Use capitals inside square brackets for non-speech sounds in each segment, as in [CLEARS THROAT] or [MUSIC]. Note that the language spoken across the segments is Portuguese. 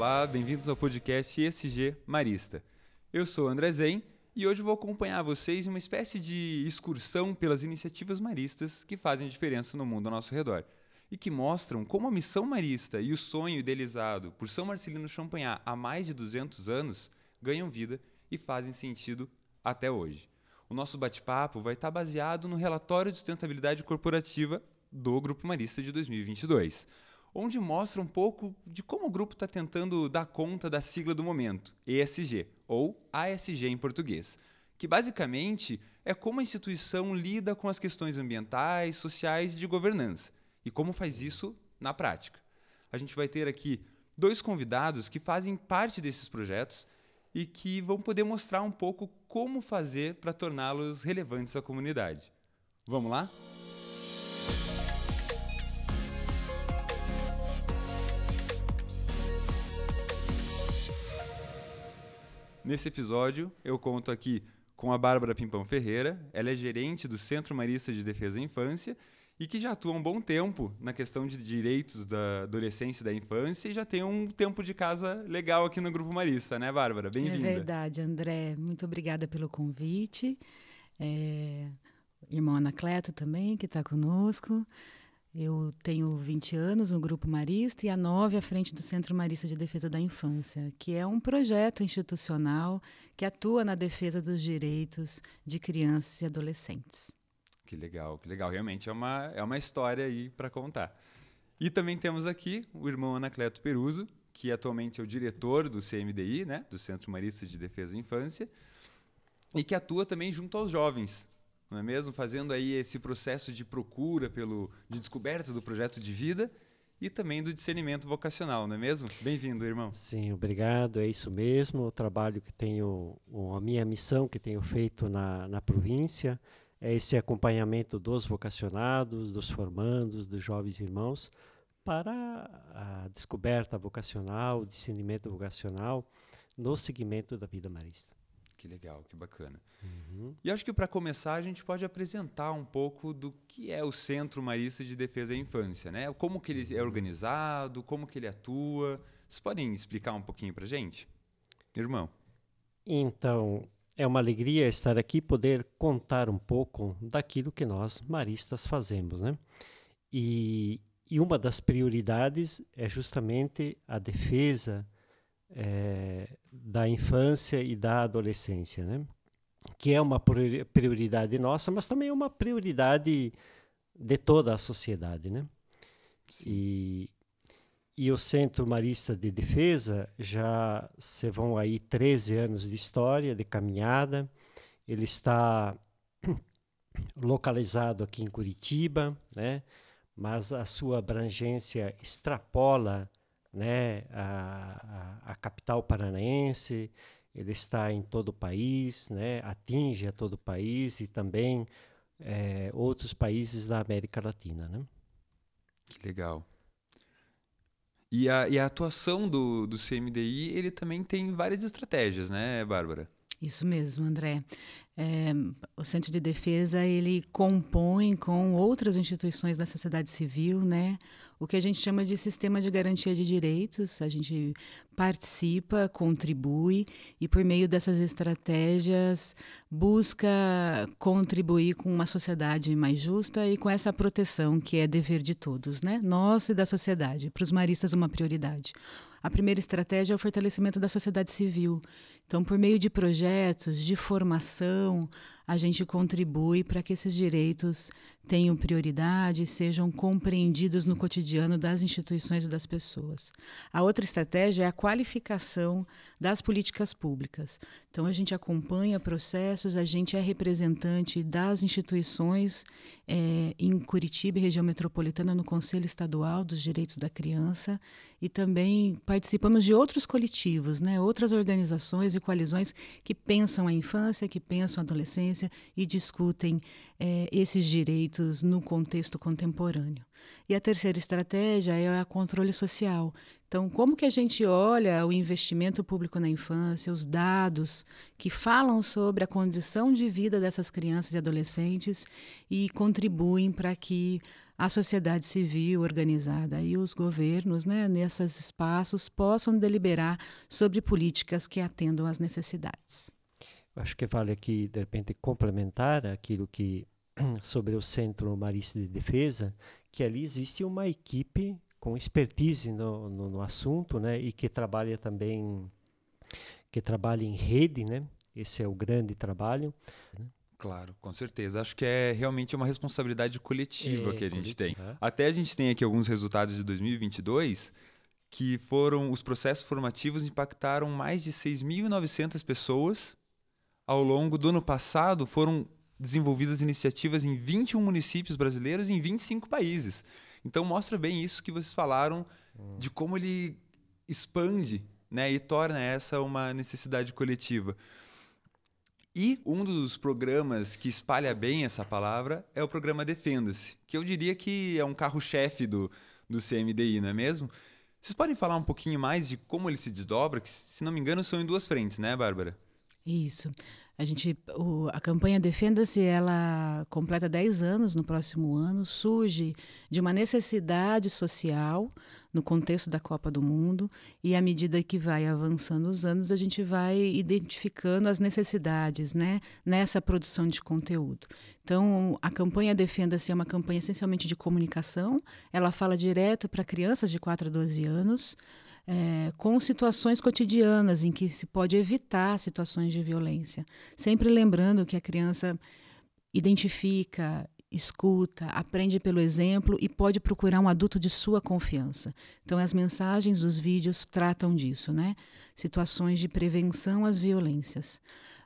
Olá, bem-vindos ao podcast ESG Marista. Eu sou André Zen e hoje vou acompanhar vocês em uma espécie de excursão pelas iniciativas maristas que fazem diferença no mundo ao nosso redor e que mostram como a missão marista e o sonho idealizado por São Marcelino Champagnat há mais de 200 anos ganham vida e fazem sentido até hoje. O nosso bate-papo vai estar baseado no relatório de sustentabilidade corporativa do Grupo Marista de 2022 onde mostra um pouco de como o grupo está tentando dar conta da sigla do momento, ESG, ou ASG em português, que basicamente é como a instituição lida com as questões ambientais, sociais e de governança, e como faz isso na prática. A gente vai ter aqui dois convidados que fazem parte desses projetos e que vão poder mostrar um pouco como fazer para torná-los relevantes à comunidade. Vamos lá? Nesse episódio, eu conto aqui com a Bárbara Pimpão Ferreira, ela é gerente do Centro Marista de Defesa da Infância e que já atua há um bom tempo na questão de direitos da adolescência e da infância e já tem um tempo de casa legal aqui no Grupo Marista, né, Bárbara? Bem-vinda. É verdade, André. Muito obrigada pelo convite. É... Irmão Anacleto também, que está conosco. Eu tenho 20 anos no Grupo Marista e há nove à frente do Centro Marista de Defesa da Infância, que é um projeto institucional que atua na defesa dos direitos de crianças e adolescentes. Que legal, que legal. Realmente é uma, é uma história aí para contar. E também temos aqui o irmão Anacleto Peruso, que atualmente é o diretor do CMDI, né, do Centro Marista de Defesa da Infância, e que atua também junto aos jovens, não é mesmo? Fazendo aí esse processo de procura pelo de descoberta do projeto de vida e também do discernimento vocacional, não é mesmo? Bem-vindo, irmão. Sim, obrigado. É isso mesmo. O trabalho que tenho, a minha missão que tenho feito na, na província é esse acompanhamento dos vocacionados, dos formandos, dos jovens irmãos para a descoberta vocacional, discernimento vocacional no segmento da vida marista. Que legal, que bacana. Uhum. E acho que para começar a gente pode apresentar um pouco do que é o Centro Marista de Defesa da Infância, né? Como que ele é uhum. organizado, como que ele atua. Vocês podem explicar um pouquinho para gente, irmão? Então é uma alegria estar aqui poder contar um pouco daquilo que nós maristas fazemos, né? E, e uma das prioridades é justamente a defesa é, da infância e da adolescência, né? que é uma prioridade nossa, mas também é uma prioridade de toda a sociedade. Né? E, e o Centro Marista de Defesa já se vão aí 13 anos de história, de caminhada. Ele está [CLEARS THROAT] localizado aqui em Curitiba, né? mas a sua abrangência extrapola né, a, a, a capital paranaense, ele está em todo o país, né, atinge a todo o país e também é, outros países da América Latina. Né? Que legal. E a, e a atuação do, do CMDI, ele também tem várias estratégias, né, Bárbara? Isso mesmo, André. É, o Centro de Defesa ele compõe com outras instituições da sociedade civil, né? O que a gente chama de sistema de garantia de direitos. A gente participa, contribui e por meio dessas estratégias busca contribuir com uma sociedade mais justa e com essa proteção que é dever de todos, né? Nosso e da sociedade. Para os maristas uma prioridade. A primeira estratégia é o fortalecimento da sociedade civil, então, por meio de projetos, de formação, a gente contribui para que esses direitos tenham prioridade e sejam compreendidos no cotidiano das instituições e das pessoas. A outra estratégia é a qualificação das políticas públicas. Então, a gente acompanha processos, a gente é representante das instituições é, em Curitiba, região metropolitana, no Conselho Estadual dos Direitos da Criança e também participamos de outros coletivos, né, outras organizações e coalizões que pensam a infância, que pensam a adolescência e discutem é, esses direitos no contexto contemporâneo. E a terceira estratégia é a controle social. Então, como que a gente olha o investimento público na infância, os dados que falam sobre a condição de vida dessas crianças e adolescentes e contribuem para que a sociedade civil organizada e os governos, né, nesses espaços, possam deliberar sobre políticas que atendam às necessidades. Acho que vale aqui, de repente, complementar aquilo que [CLEARS THROAT] sobre o Centro Marista de Defesa, que ali existe uma equipe com expertise no, no, no assunto, né, e que trabalha também que trabalha em rede, né? Esse é o grande trabalho. Né. Claro, com certeza. Acho que é realmente uma responsabilidade coletiva é, que a gente coletiva. tem. É. Até a gente tem aqui alguns resultados de 2022 que foram os processos formativos impactaram mais de 6.900 pessoas. Ao longo do ano passado foram desenvolvidas iniciativas em 21 municípios brasileiros e em 25 países. Então mostra bem isso que vocês falaram hum. de como ele expande, né, e torna essa uma necessidade coletiva. E um dos programas que espalha bem essa palavra é o programa Defenda-se, que eu diria que é um carro-chefe do, do CMDI, não é mesmo? Vocês podem falar um pouquinho mais de como ele se desdobra, que, se não me engano, são em duas frentes, né, Bárbara? Isso. A gente, o, a campanha Defenda-se, ela completa 10 anos no próximo ano, surge de uma necessidade social no contexto da Copa do Mundo e à medida que vai avançando os anos, a gente vai identificando as necessidades, né, nessa produção de conteúdo. Então, a campanha Defenda-se é uma campanha essencialmente de comunicação, ela fala direto para crianças de 4 a 12 anos, é, com situações cotidianas em que se pode evitar situações de violência. Sempre lembrando que a criança identifica, escuta, aprende pelo exemplo e pode procurar um adulto de sua confiança. Então, as mensagens dos vídeos tratam disso, né? Situações de prevenção às violências.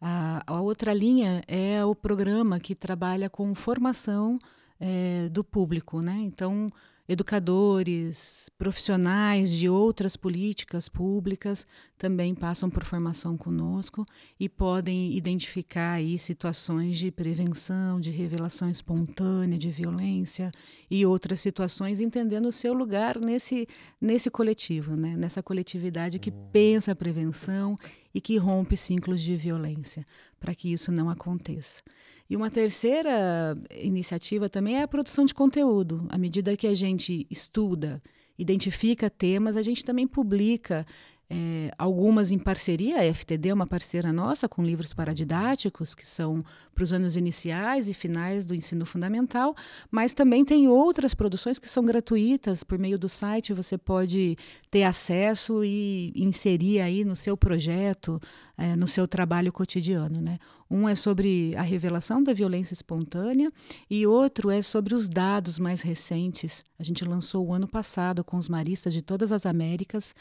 A, a outra linha é o programa que trabalha com formação é, do público, né? Então, educadores, profissionais de outras políticas públicas também passam por formação conosco e podem identificar aí situações de prevenção, de revelação espontânea, de violência e outras situações, entendendo o seu lugar nesse, nesse coletivo, né? nessa coletividade que hum. pensa a prevenção e que rompe ciclos de violência, para que isso não aconteça. E uma terceira iniciativa também é a produção de conteúdo. À medida que a gente estuda, identifica temas, a gente também publica é, algumas em parceria, a FTD é uma parceira nossa, com livros paradidáticos, que são para os anos iniciais e finais do ensino fundamental, mas também tem outras produções que são gratuitas, por meio do site você pode ter acesso e inserir aí no seu projeto, é, no seu trabalho cotidiano. Né? Um é sobre a revelação da violência espontânea e outro é sobre os dados mais recentes. A gente lançou o ano passado com os maristas de todas as Américas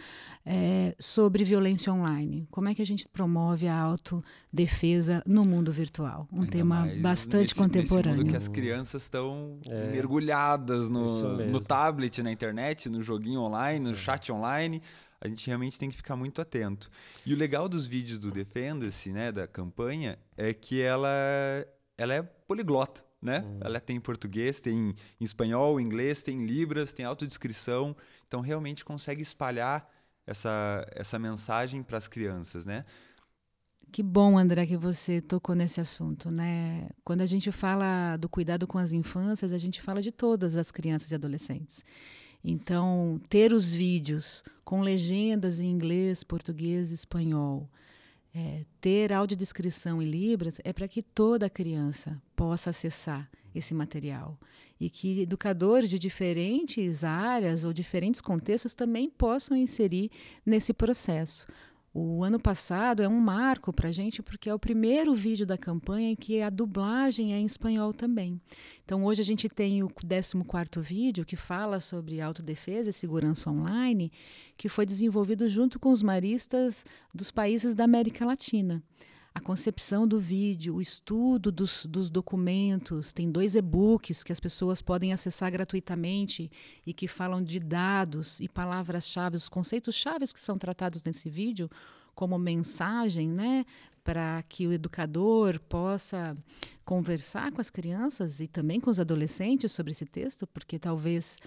é, sobre violência online. Como é que a gente promove a autodefesa no mundo virtual? Um Ainda tema bastante nesse, contemporâneo. Nesse mundo que as crianças estão é, mergulhadas no, no tablet, na internet, no joguinho online, no é. chat online a gente realmente tem que ficar muito atento. E o legal dos vídeos do Defenda-se, né, da campanha, é que ela, ela é poliglota. Né? Hum. Ela tem em português, tem em espanhol, inglês, tem libras, tem autodescrição. Então, realmente consegue espalhar essa, essa mensagem para as crianças, né? Que bom, André, que você tocou nesse assunto, né? Quando a gente fala do cuidado com as infâncias, a gente fala de todas as crianças e adolescentes. Então, ter os vídeos com legendas em inglês, português e espanhol, é, ter audiodescrição em Libras é para que toda criança possa acessar esse material e que educadores de diferentes áreas ou diferentes contextos também possam inserir nesse processo, o ano passado é um marco para a gente porque é o primeiro vídeo da campanha em que a dublagem é em espanhol também. Então, hoje a gente tem o 14º vídeo que fala sobre autodefesa e segurança online, que foi desenvolvido junto com os maristas dos países da América Latina a concepção do vídeo, o estudo dos, dos documentos. Tem dois e-books que as pessoas podem acessar gratuitamente e que falam de dados e palavras-chave, os conceitos-chave que são tratados nesse vídeo como mensagem, né? para que o educador possa conversar com as crianças e também com os adolescentes sobre esse texto, porque talvez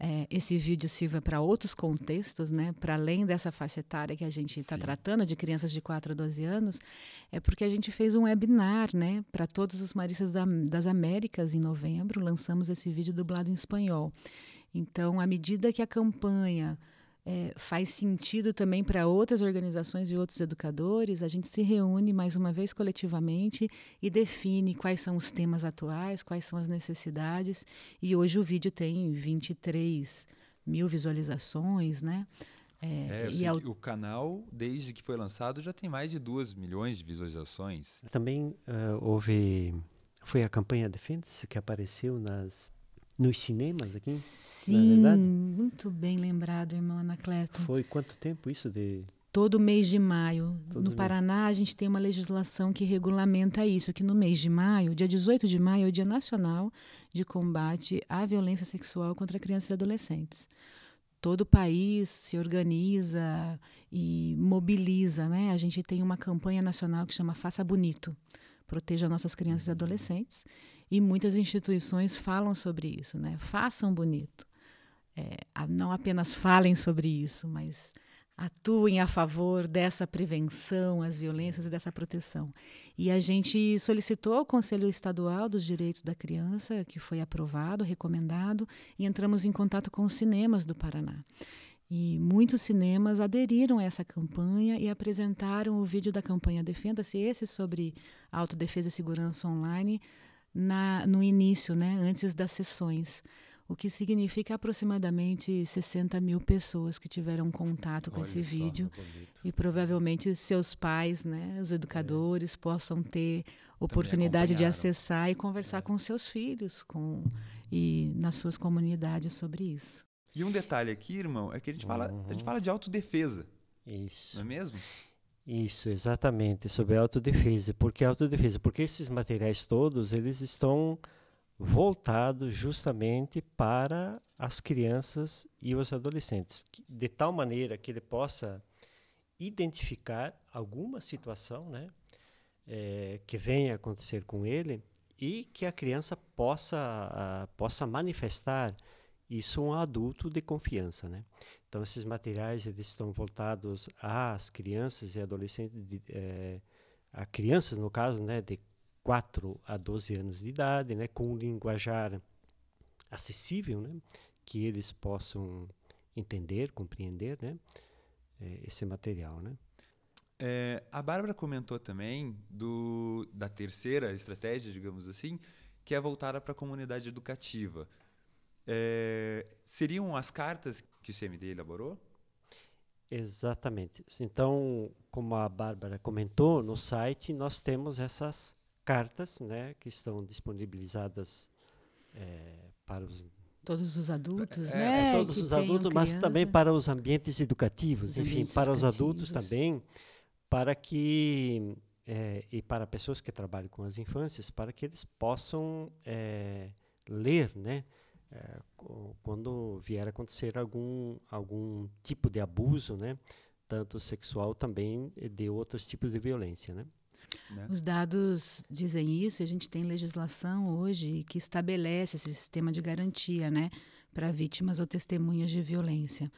é, esse vídeo sirva para outros contextos, né? para além dessa faixa etária que a gente está tratando, de crianças de 4 a 12 anos, é porque a gente fez um webinar né? para todos os maristas da, das Américas em novembro, lançamos esse vídeo dublado em espanhol. Então, à medida que a campanha é, faz sentido também para outras organizações e outros educadores. A gente se reúne mais uma vez coletivamente e define quais são os temas atuais, quais são as necessidades. E hoje o vídeo tem 23 mil visualizações, né? É, é, e ao... o canal, desde que foi lançado, já tem mais de 2 milhões de visualizações. Também uh, houve. Foi a campanha defende se que apareceu nas nos cinemas aqui? Sim, muito bem lembrado, irmão Anacleto. Foi quanto tempo isso de todo mês de maio. Todo no Paraná, a gente tem uma legislação que regulamenta isso, que no mês de maio, dia 18 de maio, é o Dia Nacional de Combate à Violência Sexual contra Crianças e Adolescentes. Todo o país se organiza e mobiliza, né? A gente tem uma campanha nacional que chama Faça Bonito, proteja nossas crianças e uhum. adolescentes. E muitas instituições falam sobre isso, né? Façam bonito. É, não apenas falem sobre isso, mas atuem a favor dessa prevenção às violências e dessa proteção. E a gente solicitou ao Conselho Estadual dos Direitos da Criança, que foi aprovado, recomendado, e entramos em contato com os cinemas do Paraná. E muitos cinemas aderiram a essa campanha e apresentaram o vídeo da campanha Defenda-se, esse sobre autodefesa e segurança online, na, no início, né, antes das sessões, o que significa aproximadamente 60 mil pessoas que tiveram contato com Olha esse vídeo e provavelmente seus pais, né, os educadores é. possam ter oportunidade de acessar e conversar é. com seus filhos, com e nas suas comunidades sobre isso. E um detalhe aqui, irmão, é que a gente uhum. fala, a gente uhum. fala de autodefesa. Isso. Não é mesmo? Isso, exatamente, sobre a autodefesa. Por que autodefesa? Porque esses materiais todos, eles estão voltados justamente para as crianças e os adolescentes, de tal maneira que ele possa identificar alguma situação né, é, que venha a acontecer com ele e que a criança possa, a, ah, possa manifestar isso a um adulto de confiança. Né? Então, esses materiais eles estão voltados às crianças e adolescentes, de, é, a crianças, no caso, né, de 4 a 12 anos de idade, né, com um linguajar acessível, né, que eles possam entender, compreender né, eh, esse material. Né. É, a Bárbara comentou também do, da terceira estratégia, digamos assim, que é voltada para a comunidade educativa. É, seriam as cartas que o CMD elaborou? Exatamente. Então, como a Bárbara comentou, no site nós temos essas cartas né, que estão disponibilizadas é, para os Todos os adultos, é, né? É, todos os adultos, mas também para os ambientes educativos, os enfim, ambientes para educativos. os adultos também, para que é, e para pessoas que trabalham com as infâncias, para que eles possam é, ler, né? é, quando vier a acontecer algum, algum tipo de abuso, né? tanto sexual também de outros tipos de violência. Né? né? Os dados dizem isso, e a gente tem legislação hoje que estabelece esse sistema de garantia né, para vítimas ou testemunhas de violência.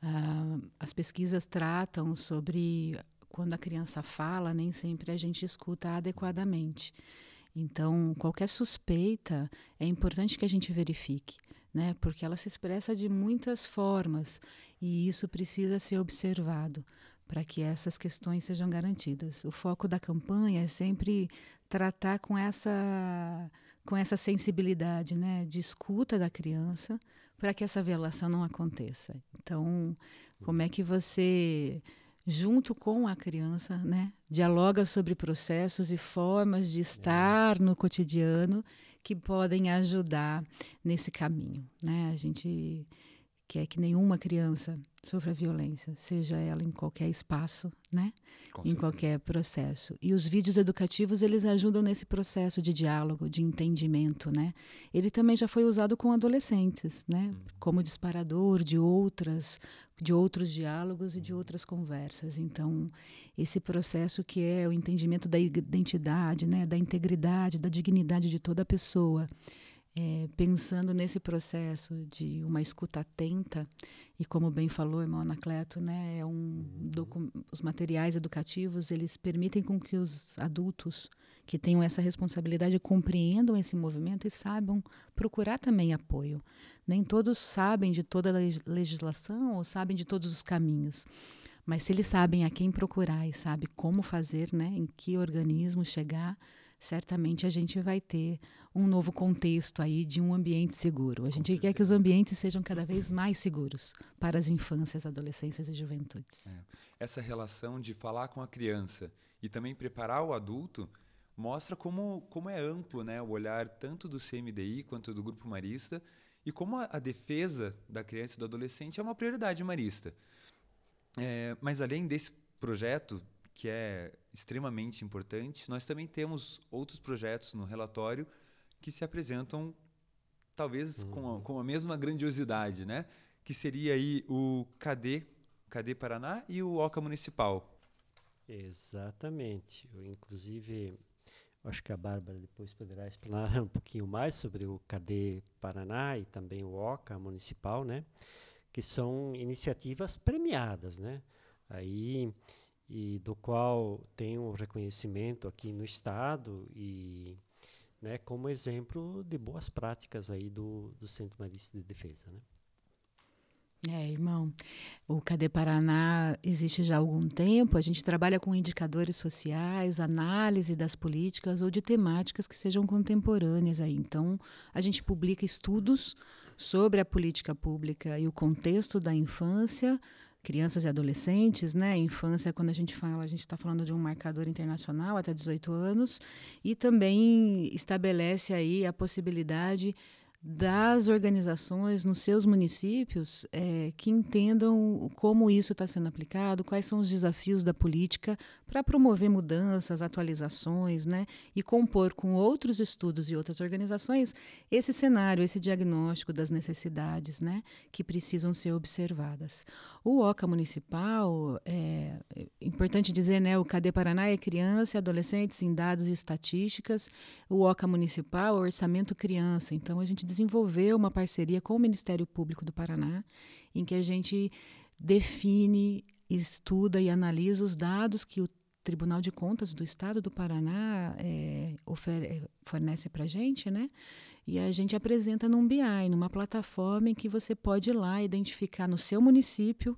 Uh, as pesquisas tratam sobre quando a criança fala, nem sempre a gente escuta adequadamente. Então, qualquer suspeita é importante que a gente verifique, né? Porque ela se expressa de muitas formas e isso precisa ser observado para que essas questões sejam garantidas. O foco da campanha é sempre tratar com essa com essa sensibilidade, né, de escuta da criança, para que essa violação não aconteça. Então, como é que você junto com a criança, né? Dialoga sobre processos e formas de estar no cotidiano que podem ajudar nesse caminho, né? A gente que é que nenhuma criança sofra violência, seja ela em qualquer espaço, né? Com em certeza. qualquer processo. E os vídeos educativos, eles ajudam nesse processo de diálogo, de entendimento, né? Ele também já foi usado com adolescentes, né? Uhum. Como disparador de outras de outros diálogos e de uhum. outras conversas. Então, esse processo que é o entendimento da identidade, né, da integridade, da dignidade de toda pessoa é, pensando nesse processo de uma escuta atenta e como bem falou o irmão Anacleto, né, é um uhum. os materiais educativos eles permitem com que os adultos que tenham essa responsabilidade compreendam esse movimento e saibam procurar também apoio. Nem todos sabem de toda a legislação ou sabem de todos os caminhos. Mas se eles sabem a quem procurar e sabe como fazer, né, em que organismo chegar, certamente a gente vai ter um novo contexto aí de um ambiente seguro. A gente quer que os ambientes sejam cada vez mais seguros para as infâncias, adolescências e juventudes. É. Essa relação de falar com a criança e também preparar o adulto mostra como, como é amplo né, o olhar tanto do CMDI quanto do Grupo Marista e como a, a defesa da criança e do adolescente é uma prioridade marista. É, mas além desse projeto que é extremamente importante, nós também temos outros projetos no relatório que se apresentam talvez uhum. com, a, com a mesma grandiosidade, né? Que seria aí o KD, KD Paraná e o OCA Municipal. Exatamente. Eu, inclusive, acho que a Bárbara depois poderá explanar [LAUGHS] um pouquinho mais sobre o KD Paraná e também o OCA Municipal, né? Que são iniciativas premiadas, né? Aí e do qual tem um reconhecimento aqui no estado e né, como exemplo de boas práticas aí do, do Centro Marítimo de Defesa, né? É, irmão, o Cadê Paraná existe já há algum tempo. A gente trabalha com indicadores sociais, análise das políticas ou de temáticas que sejam contemporâneas. Aí. Então, a gente publica estudos sobre a política pública e o contexto da infância crianças e adolescentes, né? Infância, quando a gente fala, a gente está falando de um marcador internacional até 18 anos e também estabelece aí a possibilidade das organizações nos seus municípios é, que entendam como isso está sendo aplicado, quais são os desafios da política para promover mudanças, atualizações, né, e compor com outros estudos e outras organizações esse cenário, esse diagnóstico das necessidades, né, que precisam ser observadas. O OCA municipal é, é importante dizer, né, o Cadê Paraná é criança e adolescentes em dados e estatísticas. O OCA municipal é orçamento criança, então a gente desenvolveu uma parceria com o Ministério Público do Paraná, em que a gente define, estuda e analisa os dados que o Tribunal de Contas do Estado do Paraná é, fornece para a gente, né? E a gente apresenta num BI, numa plataforma em que você pode ir lá identificar no seu município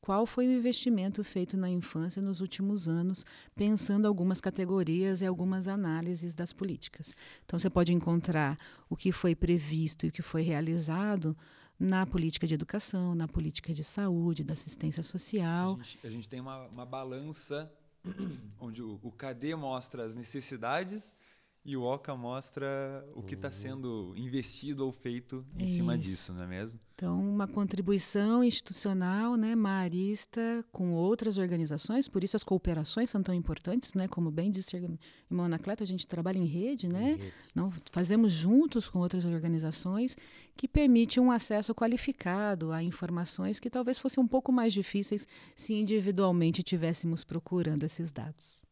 qual foi o investimento feito na infância nos últimos anos, pensando algumas categorias e algumas análises das políticas. Então, você pode encontrar o que foi previsto e o que foi realizado na política de educação, na política de saúde, da assistência social. A gente, a gente tem uma, uma balança [CLEARS THROAT] onde o, o mostra as necessidades e o Oca mostra o que está uhum. sendo investido ou feito em cima disso, não é mesmo? Então, uma contribuição institucional, né, marista, com outras organizações, por isso as cooperações são tão importantes, né? Como bem disse irmão Anacleto, a gente trabalha em rede, né? Em rede. Não, fazemos juntos com outras organizações que permite um acesso qualificado a informações que talvez fossem um pouco mais difíceis se individualmente tivéssemos procurando esses dados.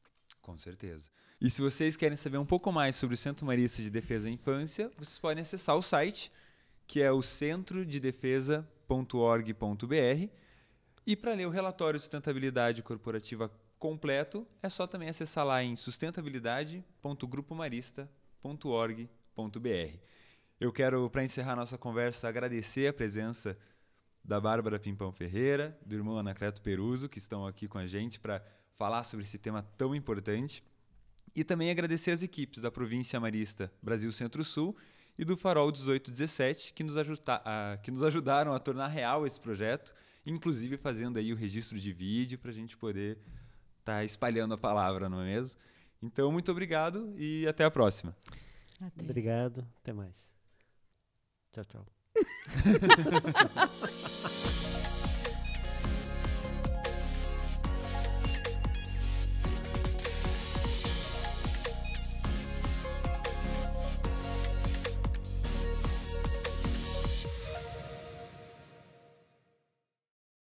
Com certeza. E se vocês querem saber um pouco mais sobre o Centro Marista de Defesa à Infância, vocês podem acessar o site, que é o centrodedefesa.org.br. E para ler o relatório de sustentabilidade corporativa completo, é só também acessar lá em sustentabilidade.grupomarista.org.br. Eu quero, para encerrar nossa conversa, agradecer a presença da Bárbara Pimpão Ferreira, do irmão Anacleto Peruso, que estão aqui com a gente para falar sobre esse tema tão importante. E também agradecer as equipes da província Marista Brasil Centro-Sul e do Farol 1817, que nos, que nos ajudaram a tornar real esse projeto, inclusive fazendo aí o registro de vídeo para a gente poder estar tá espalhando a palavra, não é mesmo? Então, muito obrigado e até a próxima. Até. Obrigado, até mais. Tchau, tchau. [LAUGHS]